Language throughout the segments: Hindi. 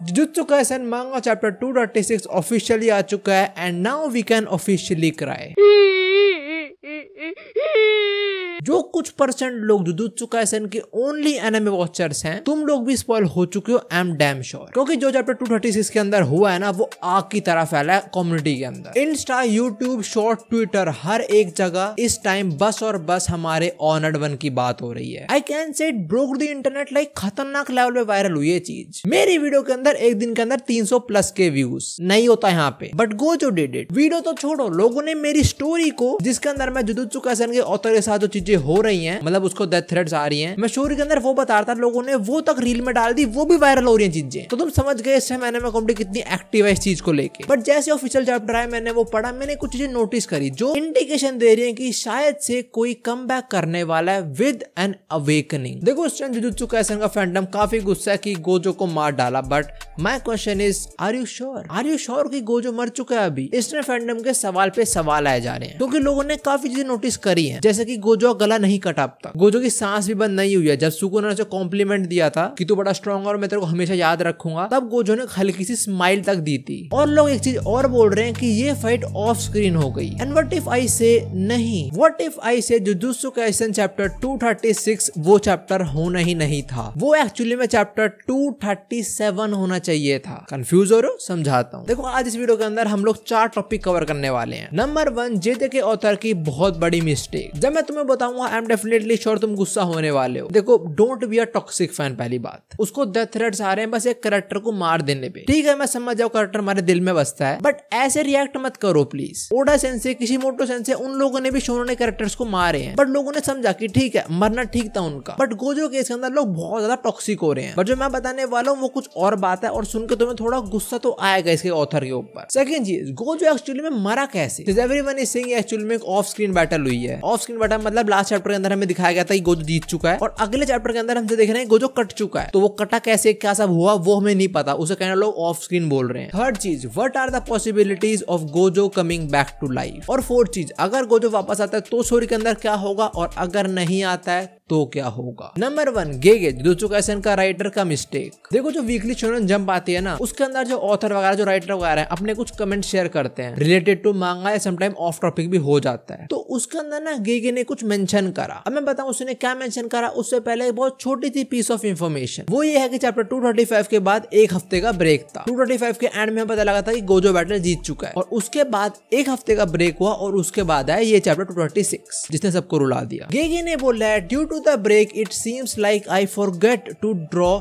जुजुत्सु कैसन मांगा चैप्टर सिक्स ऑफिशियली आ चुका है and now we can officially cry जो कुछ परसेंट लोग जो चुका है के ओनली एनएमए वॉचर्स हैं तुम लोग भी स्पॉइल हो चुके हो आई एम डैम श्योर क्योंकि जो चैप्टर सिक्स के अंदर हुआ है ना वो आग की तरह फैला है कम्युनिटी के अंदर इंस्टा यूट्यूब शॉर्ट ट्विटर हर एक जगह इस टाइम बस और बस हमारे ऑनर्ड वन की बात हो रही है I can say broke the internet like खतरनाक लेवल पे वायरल हुई ये चीज मेरी वीडियो के अंदर एक दिन के अंदर तीन प्लस के व्यूज नहीं होता यहाँ पे बट गो जो डिड इट वीडियो तो छोड़ो लोगों ने मेरी स्टोरी को जिसके अंदर मैं जुदूत चुका के ऑथर के साथ जो चीजें चीजें हो रही हैं मतलब उसको डेथ थ्रेट्स आ रही हैं मैं स्टोरी के अंदर वो बता रहा था लोगों ने वो तक रील में डाल दी वो भी वायरल हो रही है चीजें तो तुम समझ गए इससे मैंने एनिमे कॉमेडी कितनी एक्टिव है इस चीज को लेकर बट जैसे ऑफिशियल चैप्टर आया मैंने वो पढ़ा मैंने कुछ चीजें नोटिस करी जो इंडिकेशन दे रही है की शायद से कोई कम करने वाला है विद एन अवेकनिंग देखो इस टाइम जुजुत्सु कैसन का फैंडम काफी गुस्सा है कि गोजो को मार डाला but my question is are you sure are you sure कि गोजो मर चुका है अभी इसमें फैंडम के सवाल पे सवाल आए जा रहे हैं क्योंकि लोगों ने काफी चीजें नोटिस करी हैं जैसे कि गोजो गला नहीं कटापता गोजो की सांस भी बंद नहीं हुई है जब सुको ने उसे कॉम्प्लीमेंट दिया था कि तू बड़ा स्ट्रॉन्ग और मैं तेरे को हमेशा याद रखूंगा तब गोजो ने हल्की सी स्माइल तक दी थी और लोग एक चीज और बोल रहे हैं कि ये फाइट ऑफ स्क्रीन हो गई एंड वट इफ आई से नहीं वट इफ आई से जुजुत्सु कैसन चैप्टर 236 वो चैप्टर होना ही नहीं था वो एक्चुअली में चैप्टर 237 होना चाहिए था कंफ्यूज हो रहे हो समझाता हूँ देखो आज इस वीडियो के अंदर हम लोग चार टॉपिक कवर करने वाले हैं नंबर वन जेते के ऑथर की बहुत बड़ी मिस्टेक जब मैं तुम्हें बताऊँ बताऊंगा आई एम डेफिनेटली श्योर तुम गुस्सा होने वाले हो देखो don't be a toxic fan पहली बात उसको डेथ थ्रेट्स आ रहे हैं बस एक करेक्टर को मार देने पे ठीक है मैं समझ जाऊँ करेक्टर हमारे दिल में बसता है बट ऐसे रिएक्ट मत करो प्लीज ओडा सेंसे किसी मोटो सेंसे उन लोगों ने भी शोनो ने करेक्टर्स को मारे हैं बट लोगों ने समझा की ठीक है मरना ठीक था उनका बट गोजो केस के अंदर लोग बहुत ज्यादा टॉक्सिक हो रहे हैं बट जो मैं बताने वाला हूँ वो कुछ और बात है और सुनकर तुम्हें थोड़ा गुस्सा तो आएगा इसके ऑथर के ऊपर सेकंड चीज गोजो एक्चुअली में मरा कैसे everyone is saying actually में ऑफ स्क्रीन बैटल हुई है ऑफ स्क्रीन बैटल मतलब लास्ट चैप्टर के अंदर हमें दिखाया गया था कि गोजो जीत चुका है और अगले चैप्टर के अंदर हमसे देख रहे हैं गोजो कट चुका है तो वो कटा कैसे क्या सब हुआ वो हमें नहीं पता उसे कहना लोग ऑफ स्क्रीन बोल रहे हैं थर्ड चीज what are the possibilities of Gojo coming back to life और फोर्थ चीज अगर गोजो वापस आता है तो सोरी के अंदर क्या होगा और अगर नहीं आता है तो क्या होगा नंबर वन गेगेज दुचुकैसन का राइटर का मिस्टेक देखो जो वीकली चोरन जंप आती है ना उसके अंदर जो ऑथर वगैरह जो राइटर वगैरह हैं अपने कुछ कमेंट शेयर करते हैं रिलेटेड टू मांगा या समटाइम ऑफ टॉपिक भी हो जाता है तो उसके अंदर ना गेगे ने कुछ मेंशन मेंशन करा अब मैं बताऊं उसने क्या मेंशन करा उससे पहले एक बहुत छोटी थी पीस ऑफ इन्फॉर्मेशन वो ये है कि चैप्टर 235 के बाद एक हफ्ते का ब्रेक था 235 के एंड में पता लगा था कि गोजो बैटल जीत चुका है और उसके बाद एक हफ्ते का ब्रेक हुआ और उसके बाद आया ये चैप्टर टू जिसने सबको रुला दिया गेगे ने बोला है due to the break it seems like I for to draw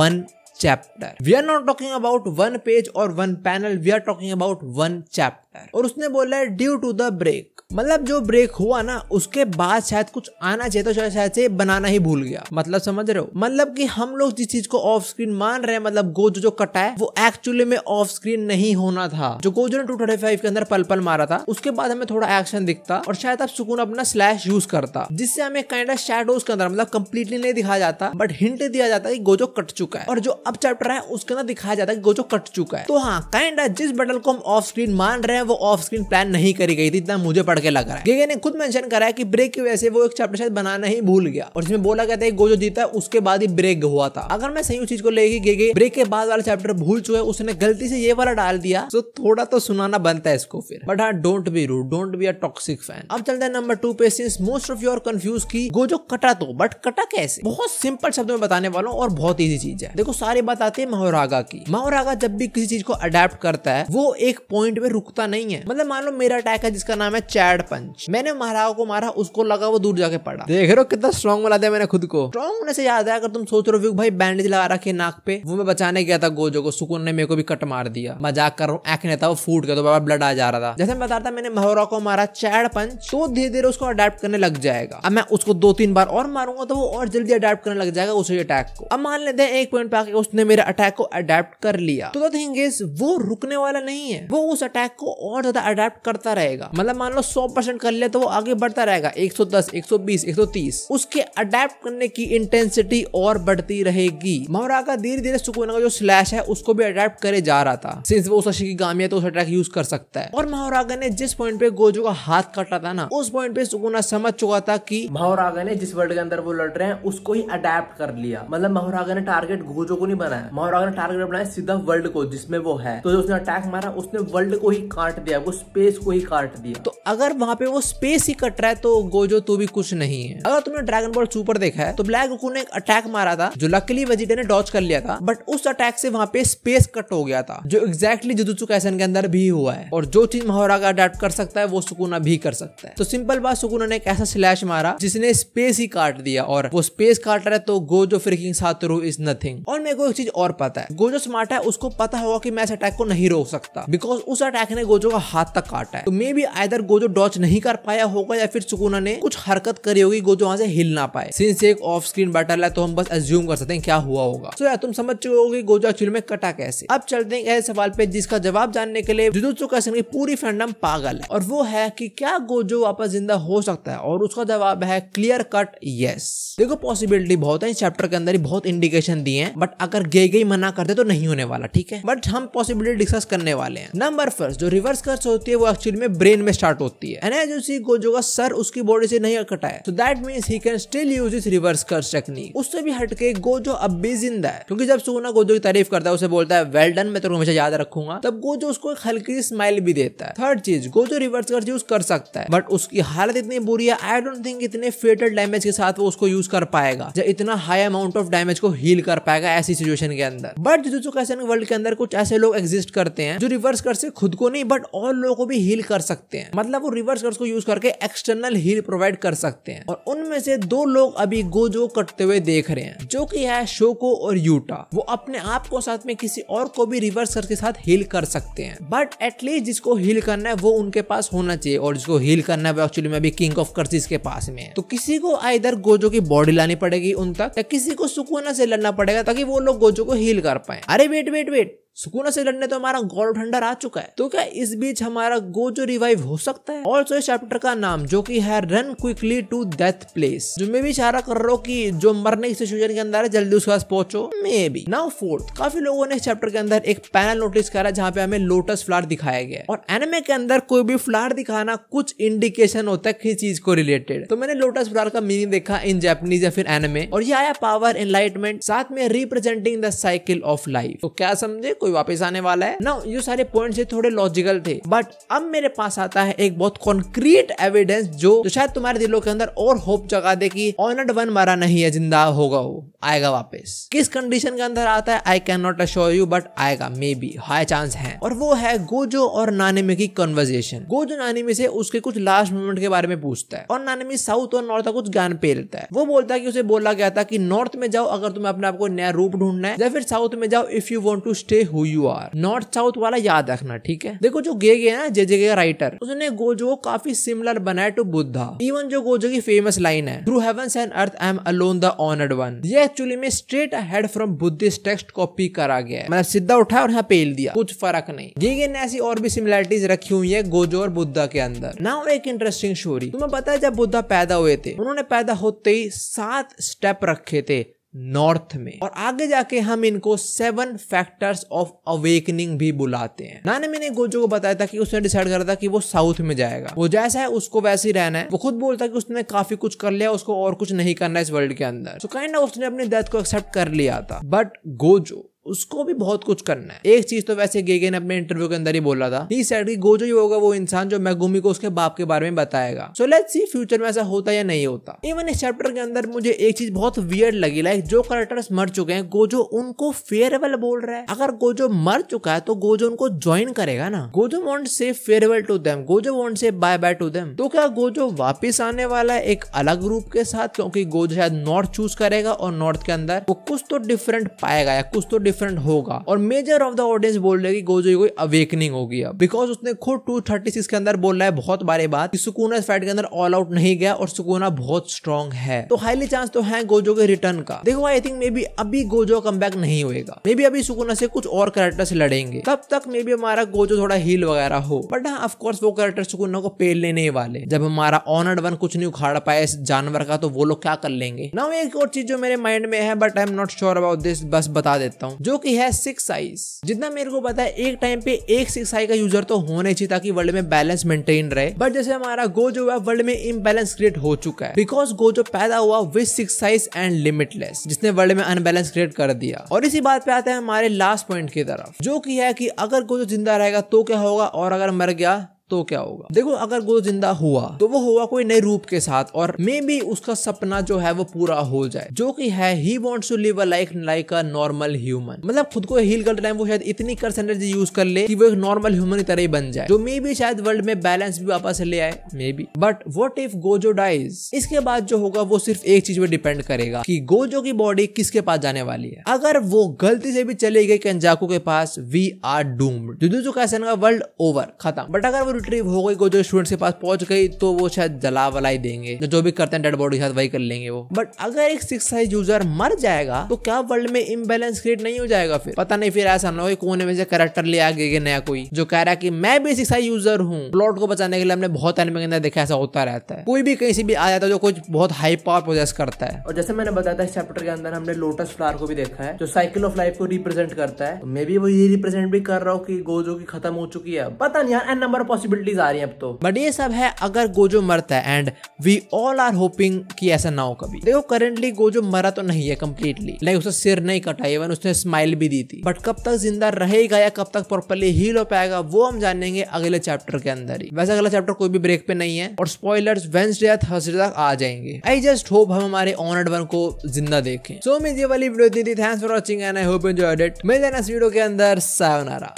one chapter we are not talking about one page और one panel we are talking about one chapter और उसने बोला है ड्यू टू द ब्रेक मतलब जो ब्रेक हुआ ना उसके बाद शायद कुछ आना चाहिए तो शायद से बनाना ही भूल गया मतलब समझ रहे हो मतलब कि हम लोग जिस चीज को ऑफ स्क्रीन मान रहे हैं मतलब गोजो जो कटा है वो एक्चुअली में ऑफ स्क्रीन नहीं होना था जो गोजो ने टू थर्टी फाइव के अंदर पल पल मारा था उसके बाद हमें थोड़ा एक्शन दिखता और शायद अब सुकून अपना स्लैश यूज करता जिससे हमें काइंड ऑफ शेडोज के अंदर मतलब कम्प्लीटली नहीं दिखाया जाता बट हिंट दिया जाता है गोजो कट चुका है और जो अब चैप्टर है उसके अंदर दिखाया जाता है गोजो कट चुका है तो हाँ काइंड जिस बटल को हम ऑफ स्क्रीन मान रहे हैं वो ऑफ स्क्रीन प्लान नहीं करी गई थी इतना मुझे पढ़ के लग रहा है गेगे ने खुद मेंशन करा है कि ब्रेक की वजह से वो एक चैप्टर शायद बनाना ही भूल गया और इसमें बोला गया था कि गोजो जीता है उसके बाद ही ब्रेक हुआ था अगर मैं सही उस चीज को लेके गेगे ब्रेक के बाद वाला चैप्टर भूल चुके उसने गलती से ये वाला डाल दिया तो थोड़ा तो सुनाना बनता है इसको फिर बट हाँ don't be rude don't be a toxic fan अब चलते हैं नंबर टू पे since most of your confused की गोजो कटा तो बट कटा कैसे बहुत सिंपल शब्द में बताने वाला हूँ और बहुत ईजी चीज है देखो सारी बात आती है महोरागा की महोरागा जब भी किसी चीज को अडेप्ट करता है वो एक पॉइंट में रुकता नहीं है मतलब मान लो मेरा अटैक है जिसका नाम है सैड पंच मैंने महाराव को मारा उसको लगा वो दूर जाके पड़ा देख रहे हो कितना स्ट्रॉन्ग बना दिया मैंने खुद को स्ट्रॉन्ग होने से याद है अगर तुम सोच रहे हो भाई बैंडेज लगा रखे नाक पे वो मैं बचाने गया था गोजो को सुकून ने मेरे को भी कट मार दिया मजाक कर रहा हूँ एक्ने था वो फूट गया तो बाबा ब्लड आ जा रहा था जैसे मैं बता रहा मैंने महाराव को मारा चैड पंच तो धीरे धीरे उसको अडेप्ट करने लग जाएगा अब मैं उसको दो तीन बार और मारूंगा तो वो और जल्दी अडेप्ट करने लग जाएगा उसी अटैक को अब मान लेते हैं एक पॉइंट पे आके उसने मेरे अटैक को अडेप्ट कर लिया तो थिंग इज वो रुकने वाला नहीं है वो उस अटैक को और ज्यादा अडेप्ट करता रहेगा मतलब मान लो सौ परसेंट कर लिया तो वो आगे बढ़ता रहेगा एक सौ दस एक सौ बीस एक सौ तीस उसके अडेप्ट करने की इंटेंसिटी और बढ़ती रहेगी मोहरा का धीरे धीरे सुकुना का जो स्लैश है उसको भी अडेप्ट करे जा रहा था सिंस वो शशि की गामी है तो उस अटैक यूज कर सकता है और महोरागा ने जिस पॉइंट पे गोजो का हाथ काटा था ना उस पॉइंट पे सुकुना समझ चुका था कि महोरागा ने जिस वर्ल्ड के अंदर वो लड़ रहे हैं उसको ही अडेप्ट कर लिया मतलब महोरागा ने टारगेट गोजो को नहीं बनाया महोरागा ने टारगेट बनाया सीधा वर्ल्ड को जिसमें वो है तो जो उसने अटैक मारा उसने वर्ल्ड को ही काट दिया वो स्पेस को ही काट दिया तो अगर अगर वहां पे वो स्पेस ही कट रहा है तो गोजो तू भी कुछ नहीं है अगर तुमने ड्रैगन बॉल सुपर देखा है तो ब्लैक गोकू ने एक अटैक मारा था जो लकली वेजिटे ने डॉच कर लिया था बट उस अटैक से वहां पे स्पेस कट हो गया था जो एग्जैक्टली जुजुत्सु कैसन के अंदर भी हुआ है और जो चीज महोरा का अडेप्ट कर सकता है वो सुकुना भी कर सकता है तो सिंपल बात सुकुना ने एक ऐसा स्लैश मारा जिसने स्पेस ही काट दिया और वो स्पेस काट रहा है तो Gojo freaking Satoru is nothing और मेरे को एक चीज और पता है गोजो स्मार्ट है उसको पता होगा कि मैं इस अटैक को नहीं रोक सकता बिकॉज उस अटैक ने गोजो का हाथ तक काटा है तो maybe either Gojo dodge नहीं कर पाया होगा या फिर सुकुना ने कुछ हरकत करी होगी गोजो वहां से हिल ना पाए सिंस एक ऑफ स्क्रीन बैटल है तो हम बस एज्यूम कर सकते हैं क्या हुआ होगा तो यार तुम समझ चुके हो गोजो एक्चुअल में कटा कैसे अब चलते हैं ऐसे सवाल पे जिसका जवाब जानने के लिए जुजुत्सु काइसन की पूरी फैंडम पागल है और वो है की क्या गोजो वापस जिंदा हो सकता है और उसका जवाब है क्लियर कट यस देखो पॉसिबिलिटी बहुत है इस चैप्टर के अंदर ही बहुत इंडिकेशन दिए हैं बट अगर गे गई मना करते तो नहीं होने वाला ठीक है बट हम पॉसिबिलिटी डिस्कस करने वाले हैं नंबर फर्स्ट जो रिवर्स कर्स होती है वो एक्चुअली में ब्रेन में स्टार्ट होती है सकती है एन एजेंसी गोजो का सर उसकी बॉडी से नहीं कटा है so that means he can still use इस रिवर्स कर्स टेक्निक उससे भी हटके गोजो अब भी जिंदा है क्योंकि जब सोना गोजो की तारीफ करता है उसे बोलता है वेल डन मैं तो हमेशा याद रखूंगा तब गोजो उसको एक हल्की स्माइल भी देता है थर्ड चीज गोजो रिवर्स कर्स यूज कर सकता है बट उसकी हालत इतनी बुरी है आई डोंट थिंक इतने फेटल डैमेज के साथ वो उसको यूज कर पाएगा जब इतना हाई अमाउंट ऑफ डैमेज को हील कर पाएगा ऐसी सिचुएशन के अंदर बट जुजुत्सु काइसन वर्ल्ड के अंदर कुछ ऐसे लोग एग्जिस्ट करते हैं जो रिवर्स कर से खुद को नहीं बट और लोगों को भी हील कर सकते हैं मतलब वो रिवर्स कर्स को यूज करके एक्सटर्नल हील प्रोवाइड कर सकते हैं और उनमें से दो लोग अभी गोजो कटते हुए देख रहे हैं जो कि है शोको और यूटा वो अपने आप को साथ में किसी और को भी रिवर्स कर्स के साथ हील कर सकते हैं बट एटलीस्ट जिसको हील करना है वो उनके पास होना चाहिए और जिसको हील करना है वो एक्चुअली में अभी किंग ऑफ कर्सिस के पास में है तो किसी को आइधर गोजो की बॉडी लानी पड़ेगी उन तक या किसी को सुकुना से लड़ना पड़ेगा ताकि वो लोग गोजो को हील कर पाए अरे वेट वेट वेट सुकून से लड़ने तो हमारा गोल ठंडर आ चुका है तो क्या इस बीच हमारा गोजो रिवाइव हो सकता है ऑल्सो इस चैप्टर का नाम जो कि है run quickly to death place जो मैं भी इशारा कर रहा हूँ कि जो मरने की सिचुएशन के अंदर है जल्दी उसके पास पहुंचो मे बी नाउ फोर्थ काफी लोगों ने इस चैप्टर के अंदर एक पैनल नोटिस करा जहाँ पे हमें लोटस फ्लावर दिखाया गया और एनमे के अंदर कोई भी फ्लावर दिखाना कुछ इंडिकेशन होता है किसी चीज को रिलेटेड तो मैंने लोटस फ्लावर का मीनिंग देखा इन जैपनीज या फिर एनमे और ये आया पावर एनलाइटमेंट साथ में representing the cycle of life तो क्या समझे कोई वापस आने वाला है ना ये सारे पॉइंट से थोड़े लॉजिकल थे बट अब मेरे पास आता है एक बहुत कॉन्क्रीट एविडेंस जो, जो तो शायद तुम्हारे दिलों के अंदर और होप जगा दे की ऑनर्ड वन मारा नहीं है जिंदा होगा वो आएगा वापस किस कंडीशन के अंदर आता है I can not assure you but आएगा मे बी हाई चांस है और वो है गोजो और नानेमी की कन्वर्जेशन गोजो नानेमी से उसके कुछ लास्ट मोमेंट के बारे में पूछता है और नानेमी साउथ और नॉर्थ का कुछ ज्ञान पे लेता है वो बोलता है कि उसे बोला गया था कि नॉर्थ में जाओ अगर तुम्हें अपने आपको नया रूप ढूंढना है या फिर साउथ में जाओ if you want to stay who you are north south वाला याद रखना ठीक है देखो जो गे गे ना जे जे गे राइटर उसने गोजो को काफी सिमिलर बनाया टू बुद्धा इवन जो गोजो की फेमस लाइन है through heavens and earth I am alone the honoured one ये एक्चुअली में straight head from Buddhist text copy करा गया है मतलब सीधा उठा और यहाँ पेल दिया कुछ फर्क नहीं गे ने ऐसी और भी सिमिलैरिटीज रखी हुई है गोजो और बुद्धा के अंदर नाउ एक इंटरेस्टिंग स्टोरी तुम्हें पता है जब बुद्धा पैदा हुए थे उन्होंने पैदा होते ही सात स्टेप रखे थे नॉर्थ में और आगे जाके हम इनको सेवन फैक्टर्स ऑफ अवेकनिंग भी बुलाते हैं नाने मैंने गोजो को बताया था कि उसने डिसाइड करा था कि वो साउथ में जाएगा वो जैसा है उसको वैसे ही रहना है वो खुद बोलता कि उसने काफी कुछ कर लिया उसको और कुछ नहीं करना है इस वर्ल्ड के अंदर so so, kind kind of उसने अपनी डेथ को एक्सेप्ट कर लिया था बट गोजो उसको भी बहुत कुछ करना है एक चीज तो वैसे गेगे ने अपने इंटरव्यू के अंदर ही बोला था ही सेड की गोजो ही होगा वो इंसान जो मैगुमी को उसके बाप के बारे में बताएगा सो लेट्स सी फ्यूचर में ऐसा होता या नहीं होता इवन इस चैप्टर के अंदर मुझे एक चीज बहुत वियर्ड लगी लाइक जो करेक्टर्स मर चुके हैं गोजो उनको फेयरवेल बोल रहा है अगर गोजो मर चुका है तो गोजो उनको ज्वाइन करेगा ना Gojo won't say farewell to them Gojo won't say bye bye to them तो क्या गोजो वापिस आने वाला है एक अलग ग्रुप के साथ क्योंकि गोजो शायद नॉर्थ चूज करेगा और नॉर्थ के अंदर वो कुछ तो डिफरेंट पाएगा या कुछ तो डिफरेंट होगा और मेजर ऑफ द ऑडियंस बोल रहे की गोजो कोई अवेकनिंग होगी अब बिकॉज उसने खुद टू थर्टी सिक्स के अंदर बोल रहा है बहुत बारे बात की सुकूना इस फाइट के अंदर ऑल आउट नहीं गया और सुकूना बहुत स्ट्रॉन्ग है तो हाईली चांस तो है गोजो के रिटर्न का देखो आई थिंक मे बी अभी गोजो कम नहीं होगा मे बी अभी सुकूना से कुछ और करेक्टर से लड़ेंगे तब तक मे बी हमारा गोजो थोड़ा हील वगैरह हो बट हाँ ऑफकोर्स वो करेक्टर सुकूना को पेल लेने वाले जब हमारा ऑनर्ड वन कुछ नहीं उखाड़ पाए इस जानवर का तो वो लोग क्या कर लेंगे ना एक और चीज जो मेरे माइंड में है but I am not sure about this बस बता देता हूँ जो कि है सिक्स साइज जितना मेरे को पता है एक टाइम पे एक सिक्स आई का यूजर तो होने चाहिए ताकि वर्ल्ड में बैलेंस मेंटेन रहे बट जैसे हमारा गो जो है वर्ल्ड में इम्बेलेंस क्रिएट हो चुका है बिकॉज गो जो पैदा हुआ with six eyes and limitless जिसने वर्ल्ड में अनबैलेंस क्रिएट कर दिया और इसी बात पे आते हैं हमारे लास्ट पॉइंट की तरफ जो की है की अगर गो जो जिंदा रहेगा तो क्या होगा और अगर मर गया तो क्या होगा देखो अगर वो जिंदा हुआ तो वो हुआ कोई नए रूप के साथ और मे भी उसका सपना जो है वो पूरा हो जाए जो कि है ही wants to live a like a normal human मतलब खुद को हील करते टाइम वो शायद इतनी कर्स एनर्जी यूज कर ले कि वो एक नॉर्मल ह्यूमन की तरह ही बन जाए जो मे भी शायद वर्ल्ड में बैलेंस भी वापस ले आए may be but what if Gojo dies इसके बाद जो होगा वो सिर्फ एक चीज पे डिपेंड करेगा की गोजो की बॉडी किसके पास जाने वाली है अगर वो गलती से भी चले गए कंजाकू के पास वी आर डूम्ड जो का वर्ल्ड ओवर खत्म बट अगर वो रिट्रीव हो गई को जो स्टूडेंट के पास पहुंच गई तो वो शायद जला वलाई देंगे जो, जो भी करते हैं डेड बॉडी के साथ वही कर लेंगे वो बट अगर एक सिक्स साइज यूजर मर जाएगा तो क्या वर्ल्ड में इम्बेलेंस क्रिएट नहीं हो जाएगा फिर पता नहीं फिर ऐसा ना हो कोने में से करेक्टर ले आगे नया कोई जो कह रहा है मैं भी सिक्स साइज यूजर हूँ प्लॉट को बचाने के लिए हमने बहुत एनमे के अंदर देखा ऐसा होता रहता है कोई भी कहीं से भी आ जाता है जो कुछ बहुत हाई पावर प्रोजेस करता है और जैसे मैंने बताया था इस चैप्टर के अंदर हमने लोटस फ्लावर को भी देखा है जो साइकिल ऑफ लाइफ को रिप्रेजेंट करता है तो मे भी वो ये रिप्रेजेंट भी कर रहा हूँ की गोजो की खत्म हो चुकी है पता नहीं यार एन नंबर पॉसिबल पॉसिबिलिटीज आ रही है अब तो बट ये सब है अगर गोजो मरता है and we all are hoping कि ऐसा ना हो कभी देखो करेंटली गोजो मरा तो नहीं है कम्प्लीटली लाइक उसका सिर नहीं कटा इवन उसने स्माइल भी दी थी बट कब तक जिंदा रहेगा या कब तक प्रॉपरली हील हो पाएगा वो हम जानेंगे अगले चैप्टर के अंदर ही वैसे अगला चैप्टर कोई भी ब्रेक पे नहीं है और स्पॉयलर वेंसडे या थर्सडे तक आ जाएंगे आई जस्ट होप हम हमारे ऑनर्ड वन को जिंदा देखें सो so, मेरी वाली वीडियो दी थी thanks for watching and I hope enjoy it मिल जाना इस वीडियो के अंदर सायोनारा